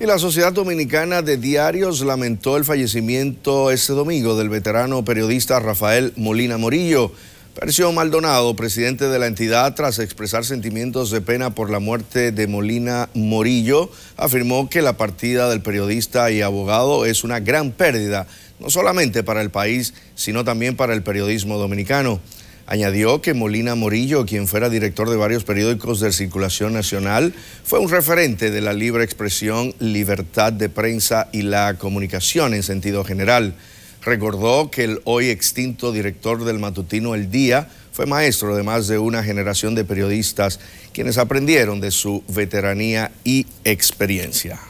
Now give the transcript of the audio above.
Y la Sociedad Dominicana de Diarios lamentó el fallecimiento este domingo del veterano periodista Rafael Molina Morillo. Percio Maldonado, presidente de la entidad, tras expresar sentimientos de pena por la muerte de Molina Morillo, afirmó que la partida del periodista y abogado es una gran pérdida, no solamente para el país, sino también para el periodismo dominicano. Añadió que Molina Morillo, quien fuera director de varios periódicos de circulación nacional, fue un referente de la libre expresión, libertad de prensa y la comunicación en sentido general. Recordó que el hoy extinto director del matutino El Día fue maestro de más de una generación de periodistas quienes aprendieron de su veteranía y experiencia.